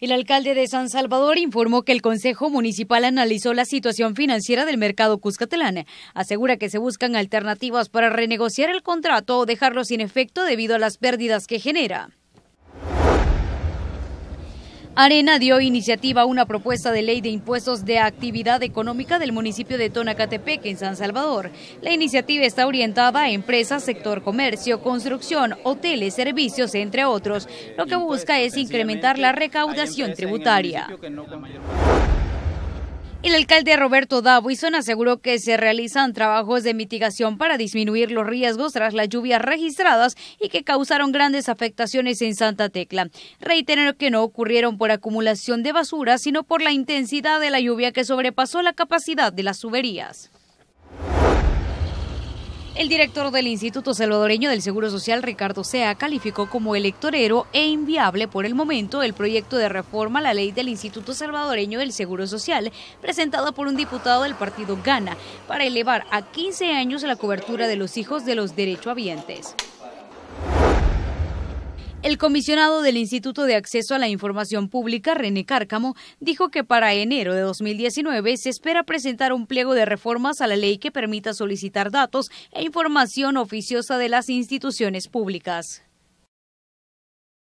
El alcalde de San Salvador informó que el Consejo Municipal analizó la situación financiera del mercado cuscatelán. Asegura que se buscan alternativas para renegociar el contrato o dejarlo sin efecto debido a las pérdidas que genera. Arena dio iniciativa a una propuesta de ley de impuestos de actividad económica del municipio de Tonacatepec, en San Salvador. La iniciativa está orientada a empresas, sector comercio, construcción, hoteles, servicios, entre otros. Lo que busca es incrementar la recaudación tributaria. El alcalde Roberto Davison aseguró que se realizan trabajos de mitigación para disminuir los riesgos tras las lluvias registradas y que causaron grandes afectaciones en Santa Tecla. Reiteró que no ocurrieron por acumulación de basura, sino por la intensidad de la lluvia que sobrepasó la capacidad de las tuberías. El director del Instituto Salvadoreño del Seguro Social, Ricardo Sea, calificó como electorero e inviable por el momento el proyecto de reforma a la ley del Instituto Salvadoreño del Seguro Social, presentado por un diputado del partido Gana, para elevar a 15 años la cobertura de los hijos de los derechohabientes. El comisionado del Instituto de Acceso a la Información Pública, René Cárcamo, dijo que para enero de 2019 se espera presentar un pliego de reformas a la ley que permita solicitar datos e información oficiosa de las instituciones públicas.